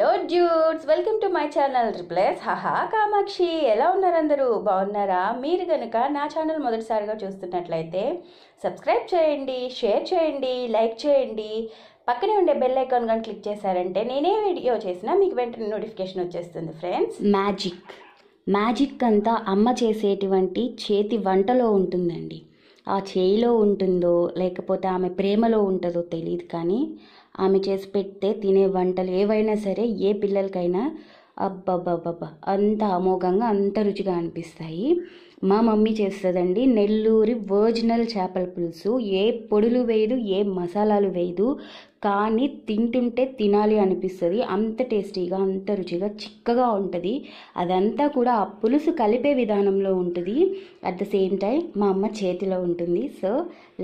hello dudes welcome to my channel replace హహా కామాక్షి ఎలా ఉన్నారు అందరూ బాగున్నారా మీరు కనుక నా ఛానల్ మొదటిసారిగా చూస్తున్నట్లయితే సబ్స్క్రైబ్ చేయండి షేర్ చేయండి లైక్ చేయండి పక్కనే ఉండే బెల్ ఐకాన్ కానీ క్లిక్ చేశారంటే నేనే వీడియో చేసినా మీకు వెంటనే నోటిఫికేషన్ వచ్చేస్తుంది ఫ్రెండ్స్ మ్యాజిక్ మ్యాజిక్ అంతా అమ్మ చేసేటువంటి చేతి వంటలో ఉంటుందండి ఆ చేయిలో ఉంటుందో లేకపోతే ఆమె ప్రేమలో ఉంటుందో తెలియదు కానీ ఆమె చేసి పెడితే తినే వంటలు ఏవైనా సరే ఏ పిల్లలకైనా అబ్బబ్బబ్బబ్బ అంత అమోఘంగా అంత రుచిగా అనిపిస్తాయి మా మమ్మీ చేస్తుందండి నెల్లూరి ఒరిజినల్ చేపల పులుసు ఏ పొడులు వేయదు ఏ మసాలాలు వేయదు కానీ తింటుంటే తినాలి అనిపిస్తుంది అంత టేస్టీగా అంత రుచిగా చిక్కగా ఉంటుంది అదంతా కూడా ఆ పులుసు కలిపే విధానంలో ఉంటుంది అట్ ద సేమ్ టైం మా అమ్మ చేతిలో ఉంటుంది so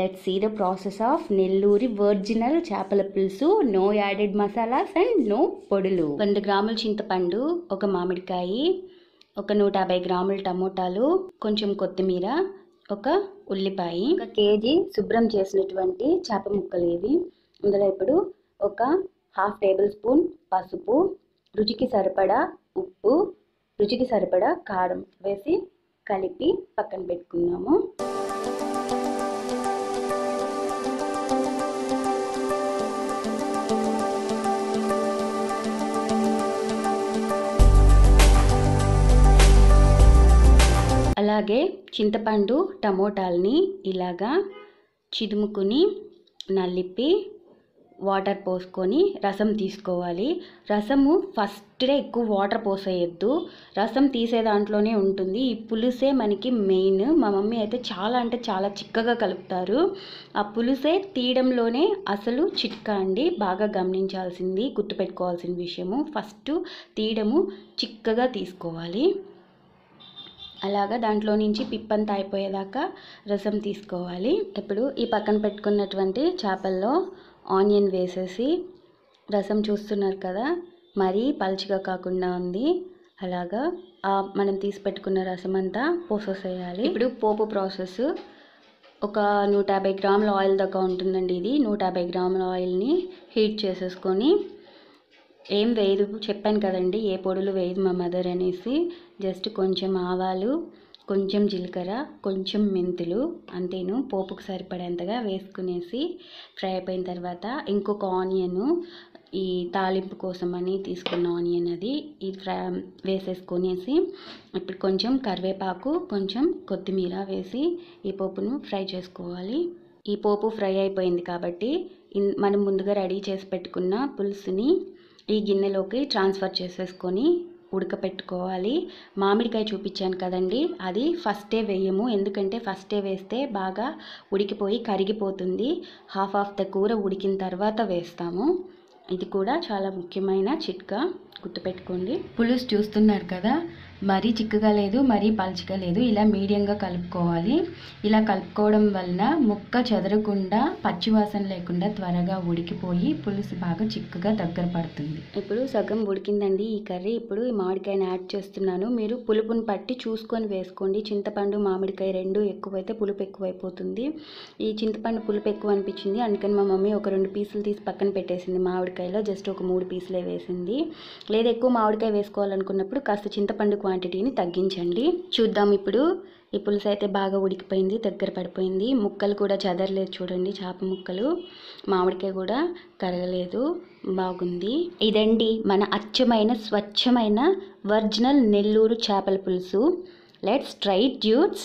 let see the process of నెల్లూరి ఒరిజినల్ చేపల పులుసు no added masalas and no పొడులు వంద గ్రాముల చింతపండు ఒక మామిడికాయ ఒక నూట యాభై గ్రాముల టమోటాలు కొంచెం కొత్తిమీర ఒక ఉల్లిపాయ ఒక కేజీ శుభ్రం చేసినటువంటి చేప ముక్కలు ఇవి ఇందులో ఇప్పుడు ఒక హాఫ్ టేబుల్ స్పూన్ పసుపు రుచికి సరిపడా ఉప్పు రుచికి సరిపడా కారం వేసి కలిపి పక్కన పెట్టుకున్నాము అలాగే చింతపండు టమోటాలని ఇలాగా చిదుముకుని నలిపి వాటర్ పోసుకొని రసం తీసుకోవాలి రసము ఫస్ట్డే ఎక్కువ వాటర్ పోసేయద్దు రసం తీసే దాంట్లోనే ఉంటుంది ఈ పులుసే మనకి మెయిన్ మా మమ్మీ అయితే చాలా అంటే చాలా చిక్కగా కలుపుతారు ఆ పులుసే తీయడంలోనే అసలు చిట్కా అండి బాగా గమనించాల్సింది గుర్తుపెట్టుకోవాల్సిన విషయము ఫస్ట్ తీయడము చిక్కగా తీసుకోవాలి అలాగా దాంట్లో నుంచి పిప్పంతా అయిపోయేదాకా రసం తీసుకోవాలి ఇప్పుడు ఈ పక్కన పెట్టుకున్నటువంటి చేపల్లో ఆనియన్ వేసేసి రసం చూస్తున్నారు కదా మరీ పలుచగా కాకుండా ఉంది అలాగా మనం తీసి పెట్టుకున్న రసం అంతా పోసేసేయాలి ఇప్పుడు పోపు ప్రాసెస్ ఒక నూట యాభై గ్రాముల ఆయిల్ దాకా ఉంటుందండి ఇది నూట యాభై గ్రాముల ఆయిల్ని హీట్ చేసేసుకొని ఏం వేయదు చెప్పాను కదండి ఏ పొడులు వేయదు మా మదర్ అనేసి జస్ట్ కొంచెం ఆవాలు కొంచెం జీలకర్ర కొంచెం మెంతులు అంతేను పోపుకు సరిపడేంతగా వేసుకునేసి ఫ్రై అయిపోయిన తర్వాత ఇంకొక ఆనియను ఈ తాలింపు కోసం అని తీసుకున్న ఆనియన్ అది ఈ ఫ్రై వేసేసుకునేసి ఇప్పుడు కొంచెం కరివేపాకు కొంచెం కొత్తిమీర వేసి ఈ పోపును ఫ్రై చేసుకోవాలి ఈ పోపు ఫ్రై అయిపోయింది కాబట్టి మనం ముందుగా రెడీ చేసి పెట్టుకున్న పులుసుని ఈ గిన్నెలోకి ట్రాన్స్ఫర్ చేసేసుకొని ఉడకపెట్టుకోవాలి మామిడికాయ చూపించాను కదండి అది ఫస్టే వేయము ఎందుకంటే ఫస్టే వేస్తే బాగా ఉడికిపోయి కరిగిపోతుంది హాఫ్ ఆఫ్ ద కూర ఉడికిన తర్వాత వేస్తాము ఇది కూడా చాలా ముఖ్యమైన చిట్కా గుర్తుపెట్టుకోండి పులుసు చూస్తున్నారు కదా మరీ చిక్కగా లేదు మరీ పలుచగా లేదు ఇలా మీడియంగా కలుపుకోవాలి ఇలా కలుపుకోవడం వలన ముక్క చెదరకుండా పచ్చివాసన లేకుండా త్వరగా ఉడికిపోయి పులుసు బాగా చిక్కగా దగ్గర పడుతుంది ఇప్పుడు సగం ఉడికిందండి ఈ కర్రీ ఇప్పుడు ఈ మామిడికాయని యాడ్ చేస్తున్నాను మీరు పులుపుని పట్టి చూసుకొని వేసుకోండి చింతపండు మామిడికాయ రెండు ఎక్కువైతే పులుపు ఎక్కువైపోతుంది ఈ చింతపండు పులుపు ఎక్కువ అనిపించింది అందుకని మా మమ్మీ ఒక రెండు పీసులు తీసి పక్కన పెట్టేసింది మామిడికాయలో జస్ట్ ఒక మూడు పీసులే వేసింది లేదా ఎక్కువ మామిడికాయ వేసుకోవాలనుకున్నప్పుడు కాస్త చింతపండు క్వాంటిటీని తగ్గించండి చూద్దాం ఇప్పుడు ఈ పులుసు అయితే బాగా ఉడికిపోయింది దగ్గర పడిపోయింది ముక్కలు కూడా చదరలేదు చూడండి చేప ముక్కలు మామిడికాయ కూడా కరగలేదు బాగుంది ఇదండి మన అచ్చమైన స్వచ్ఛమైన ఒరిజినల్ నెల్లూరు చేపల పులుసు లెట్స్ ట్రై జ్యూట్స్